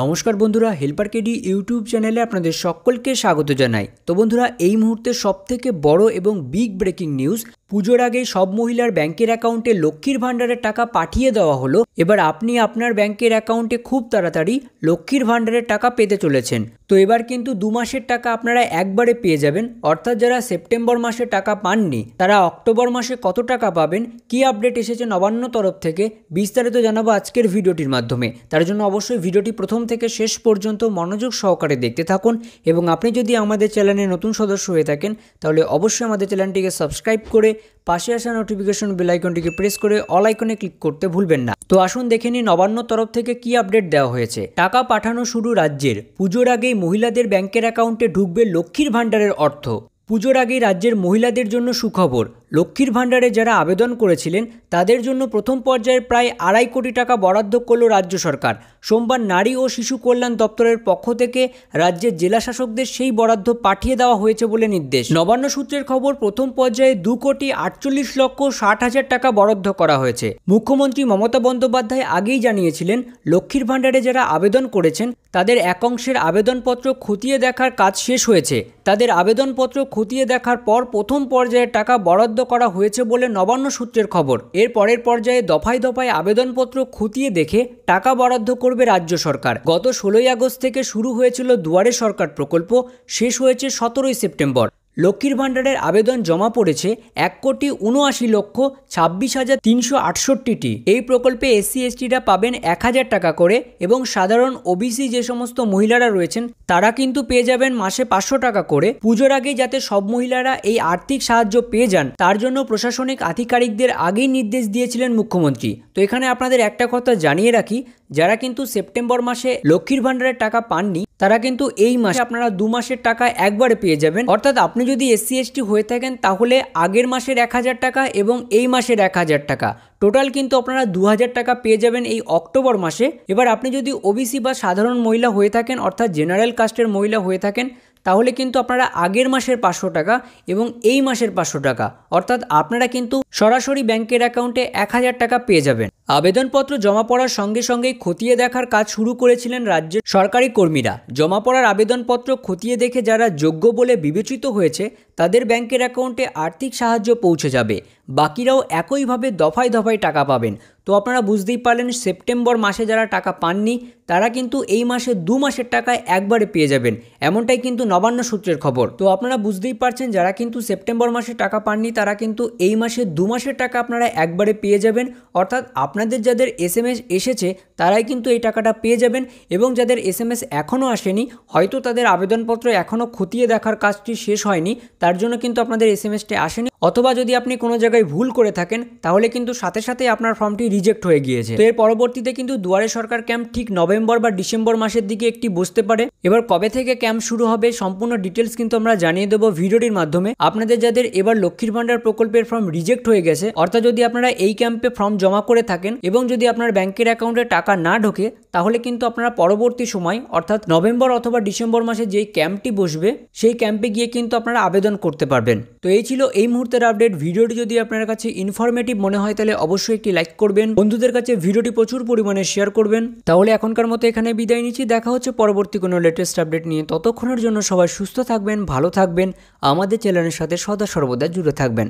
নমস্কার বন্ধুরা helper KD YouTube চ্যানেলে আপনাদের সকলকে স্বাগত জানাই তো বন্ধুরা এই মুহূর্তে সবথেকে বড় এবং বিগ ব্রেকিং নিউজ পুজোর আগেই সব মহিলার ব্যাংকের অ্যাকাউন্টে লক্ষ্মীর ভাণ্ডারের টাকা পাঠিয়ে দেওয়া হলো এবার আপনি আপনার ব্যাংকের অ্যাকাউন্টে খুব তাড়াতাড়ি লক্ষ্মীর ভাণ্ডারের টাকা পেতে চলেছেন তো এবার কিন্তু দু মাসের টাকা আপনারা একবারে পেয়ে যাবেন অর্থাৎ যারা সেপ্টেম্বর মাসে টাকা পাননি তারা অক্টোবর মাসে কত টাকা পাবেন কি আপডেট এসেছে নবান্ন তরফ থেকে বিস্তারিত জানাবো আজকের ভিডিওটির মাধ্যমে তার জন্য অবশ্যই ভিডিওটি প্রথম থেকে শেষ পর্যন্ত মনোযোগ সহকারে দেখতে থাকুন এবং আপনি যদি আমাদের চ্যানেলে নতুন সদস্য হয়ে থাকেন তাহলে অবশ্যই আমাদের চ্যানেলটিকে সাবস্ক্রাইব করে পাশে আসা নোটিফিকেশন বেল আইকনটিকে প্রেস করে অল আইকনে ক্লিক করতে ভুলবেন না তো আসুন দেখে নিন নবান্ন তরফ থেকে কি আপডেট দেওয়া হয়েছে টাকা পাঠানো শুরু রাজ্যের পুজোর আগেই মহিলাদের ব্যাংকের অ্যাকাউন্টে ঢুকবে লক্ষ্মীর ভাণ্ডারের অর্থ পুজোর আগেই রাজ্যের মহিলাদের জন্য সুখবর লক্ষ্মীর ভাণ্ডারে যারা আবেদন করেছিলেন তাদের জন্য প্রথম পর্যায়ে প্রায় আড়াই কোটি টাকা বরাদ্দ করল রাজ্য সরকার সোমবার নারী ও শিশু কল্যাণ দপ্তরের পক্ষ থেকে রাজ্যের জেলা শাসকদের সেই বরাদ্দ পাঠিয়ে দেওয়া হয়েছে বলে নির্দেশ নবান্ন সূত্রের খবর প্রথম পর্যায়ে দু কোটি আটচল্লিশ লক্ষ ষাট হাজার টাকা বরাদ্দ করা হয়েছে মুখ্যমন্ত্রী মমতা বন্দ্যোপাধ্যায় আগেই জানিয়েছিলেন লক্ষ্মীর ভাণ্ডারে যারা আবেদন করেছেন তাদের এক অংশের আবেদনপত্র খতিয়ে দেখার কাজ শেষ হয়েছে তাদের আবেদনপত্র খতিয়ে দেখার পর প্রথম পর্যায়ের টাকা বরাদ্দ বরাদ্দ করা হয়েছে বলে নবান্ন সূত্রের খবর এর পরের পর্যায়ে দফায় দফায় আবেদনপত্র খতিয়ে দেখে টাকা বরাদ্দ করবে রাজ্য সরকার গত ষোলোই আগস্ট থেকে শুরু হয়েছিল দুয়ারে সরকার প্রকল্প শেষ হয়েছে সতেরোই সেপ্টেম্বর লক্ষ্মীর ভাণ্ডারের আবেদন জমা পড়েছে এক কোটি উনআশি লক্ষ ছাব্বিশ হাজার তিনশো আটষট্টিটি এই প্রকল্পে এসসি এসটিরা পাবেন এক হাজার টাকা করে এবং সাধারণ ওবিসি যে সমস্ত মহিলারা রয়েছেন তারা কিন্তু পেয়ে যাবেন মাসে পাঁচশো টাকা করে পুজোর আগেই যাতে সব মহিলারা এই আর্থিক সাহায্য পেয়ে যান তার জন্য প্রশাসনিক আধিকারিকদের আগেই নির্দেশ দিয়েছিলেন মুখ্যমন্ত্রী তো এখানে আপনাদের একটা কথা জানিয়ে রাখি যারা কিন্তু সেপ্টেম্বর মাসে লক্ষ্মীর ভাণ্ডারের টাকা পাননি তারা কিন্তু এই মাসে আপনারা দু মাসের টাকা একবারে পেয়ে যাবেন অর্থাৎ আপনি যদি এসসি এসটি হয়ে থাকেন তাহলে আগের মাসের এক হাজার টাকা এবং এই মাসের এক হাজার টাকা টোটাল কিন্তু আপনারা দু হাজার টাকা পেয়ে যাবেন এই অক্টোবর মাসে এবার আপনি যদি ওবিসি বা সাধারণ মহিলা হয়ে থাকেন অর্থাৎ জেনারেল কাস্টের মহিলা হয়ে থাকেন তাহলে কিন্তু আপনারা আগের মাসের পাঁচশো টাকা এবং এই মাসের পাঁচশো টাকা অর্থাৎ আপনারা কিন্তু সরাসরি ব্যাংকের অ্যাকাউন্টে এক হাজার টাকা পেয়ে যাবেন আবেদনপত্র জমা পড়ার সঙ্গে সঙ্গেই খতিয়ে দেখার কাজ শুরু করেছিলেন রাজ্যের সরকারি কর্মীরা জমা পড়ার আবেদনপত্র খতিয়ে দেখে যারা যোগ্য বলে বিবেচিত হয়েছে তাদের ব্যাংকের অ্যাকাউন্টে আর্থিক সাহায্য পৌঁছে যাবে বাকিরাও একইভাবে দফায় দফায় টাকা পাবেন তো আপনারা বুঝতেই পারলেন সেপ্টেম্বর মাসে যারা টাকা পাননি তারা কিন্তু এই মাসে দু মাসের টাকায় একবারে পেয়ে যাবেন এমনটাই কিন্তু নবান্ন সূত্রের খবর তো আপনারা বুঝতেই পারছেন যারা কিন্তু সেপ্টেম্বর মাসে টাকা পাননি তারা কিন্তু এই মাসে দু মাসের টাকা আপনারা একবারে পেয়ে যাবেন অর্থাৎ আপনার আপনাদের যাদের এস এসেছে তারাই কিন্তু এই টাকাটা পেয়ে যাবেন এবং যাদের এস এম এখনও আসেনি হয়তো তাদের আবেদনপত্র এখনও খতিয়ে দেখার কাজটি শেষ হয়নি তার জন্য কিন্তু আপনাদের এস এম এসটি আসেনি অথবা যদি আপনি কোনো জায়গায় ভুল করে থাকেন তাহলে কিন্তু সাথে সাথে আপনার ফর্মটি রিজেক্ট হয়ে গিয়েছে তো এর পরবর্তীতে কিন্তু দুয়ারে সরকার ক্যাম্প ঠিক নভেম্বর বা ডিসেম্বর মাসের দিকে একটি বসতে পারে এবার কবে থেকে ক্যাম্প শুরু হবে সম্পূর্ণ ডিটেলস কিন্তু আমরা জানিয়ে দেবো ভিডিওটির মাধ্যমে আপনাদের যাদের এবার লক্ষ্মীর ভাণ্ডার প্রকল্পের ফর্ম রিজেক্ট হয়ে গেছে অর্থাৎ যদি আপনারা এই ক্যাম্পে ফর্ম জমা করে থাকেন এবং যদি আপনার ব্যাংকের অ্যাকাউন্টে টাকা না ঢোকে তাহলে কিন্তু আপনারা পরবর্তী সময় অর্থাৎ নভেম্বর অথবা ডিসেম্বর মাসে যেই ক্যাম্পটি বসবে সেই ক্যাম্পে গিয়ে কিন্তু আপনারা আবেদন করতে পারবেন তো এই ছিল এই মুহূর্তে মুহূর্তের আপডেট ভিডিওটি যদি আপনার কাছে ইনফরমেটিভ মনে হয় তাহলে অবশ্যই একটি লাইক করবেন বন্ধুদের কাছে ভিডিওটি প্রচুর পরিমাণে শেয়ার করবেন তাহলে এখনকার মতো এখানে বিদায় নিচ্ছি দেখা হচ্ছে পরবর্তী কোনো লেটেস্ট আপডেট নিয়ে ততক্ষণের জন্য সবাই সুস্থ থাকবেন ভালো থাকবেন আমাদের চ্যানেলের সাথে সদা সর্বদা জুড়ে থাকবেন